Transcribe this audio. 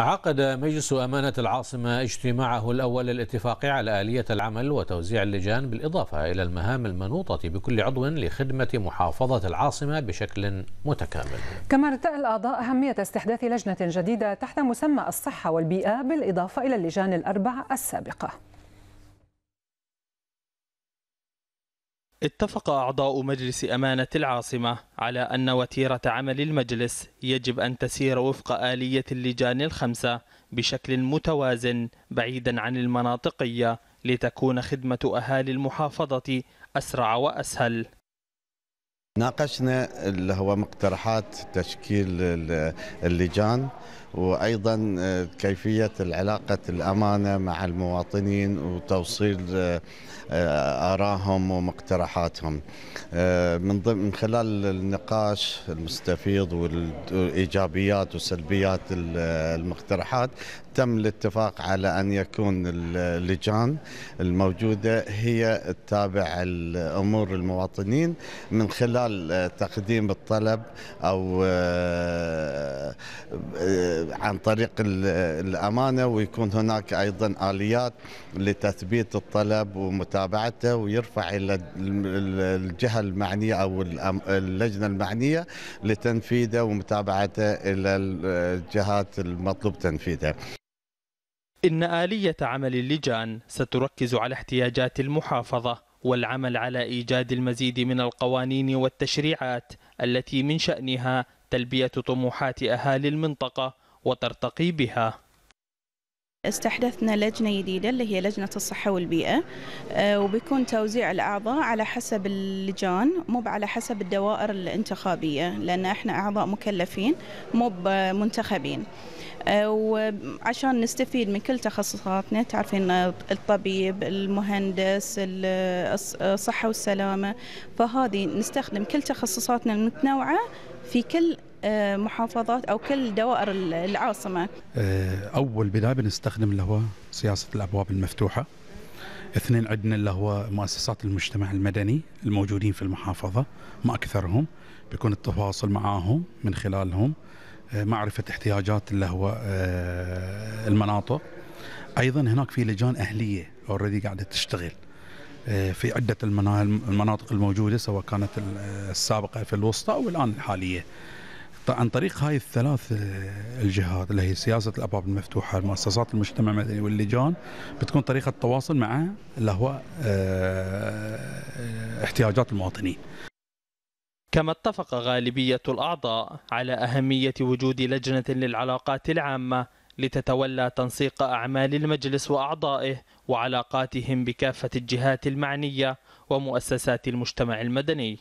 عقد مجلس أمانة العاصمة اجتماعه الأول للاتفاق على آلية العمل وتوزيع اللجان بالإضافة إلى المهام المنوطة بكل عضو لخدمة محافظة العاصمة بشكل متكامل كما ارتأى الأعضاء أهمية استحداث لجنة جديدة تحت مسمى الصحة والبيئة بالإضافة إلى اللجان الأربع السابقة اتفق أعضاء مجلس أمانة العاصمة على أن وتيرة عمل المجلس يجب أن تسير وفق آلية اللجان الخمسة بشكل متوازن بعيدا عن المناطقية لتكون خدمة أهالي المحافظة أسرع وأسهل ناقشنا اللي هو مقترحات تشكيل اللجان وايضا آه، كيفيه العلاقه الامانه مع المواطنين وتوصيل آه، آه، ارائهم ومقترحاتهم من ضمن من خلال النقاش المستفيض والايجابيات وسلبيات المقترحات تم الاتفاق على ان يكون اللجان الموجوده هي تتابع الامور المواطنين من خلال خلال آه، تقديم الطلب او آه، آه، عن طريق الامانه ويكون هناك ايضا اليات لتثبيت الطلب ومتابعته ويرفع الى الجهه المعنيه او اللجنه المعنيه لتنفيذه ومتابعته الى الجهات المطلوب تنفيذها إن آلية عمل اللجان ستركز على احتياجات المحافظة والعمل على إيجاد المزيد من القوانين والتشريعات التي من شأنها تلبية طموحات أهالي المنطقة وترتقي بها استحدثنا لجنة جديدة اللي هي لجنة الصحة والبيئة آه، وبيكون توزيع الأعضاء على حسب اللجان مو على حسب الدوائر الانتخابية لأن احنا أعضاء مكلفين مو منتخبين وعشان نستفيد من كل تخصصاتنا تعرفين الطبيب المهندس الصحة والسلامة فهذه نستخدم كل تخصصاتنا المتنوعة في كل آه، محافظات او كل دوائر العاصمه. آه، اول بداية بنستخدم اللي هو سياسه الابواب المفتوحه. اثنين عندنا اللي هو مؤسسات المجتمع المدني الموجودين في المحافظه ما اكثرهم بيكون التواصل معاهم من خلالهم آه، معرفه احتياجات اللي هو آه، المناطق ايضا هناك في لجان اهليه اوريدي قاعده تشتغل آه، في عدة المناطق الموجودة سواء كانت السابقة في الوسطى أو الآن الحالية طيب، عن طريق هاي الثلاث الجهات اللي هي سياسة الأبواب المفتوحة المؤسسات المجتمع المدني واللجان بتكون طريقة التواصل مع اللي هو احتياجات المواطنين كما اتفق غالبية الأعضاء على أهمية وجود لجنة للعلاقات العامة لتتولى تنسيق أعمال المجلس وأعضائه وعلاقاتهم بكافة الجهات المعنية ومؤسسات المجتمع المدني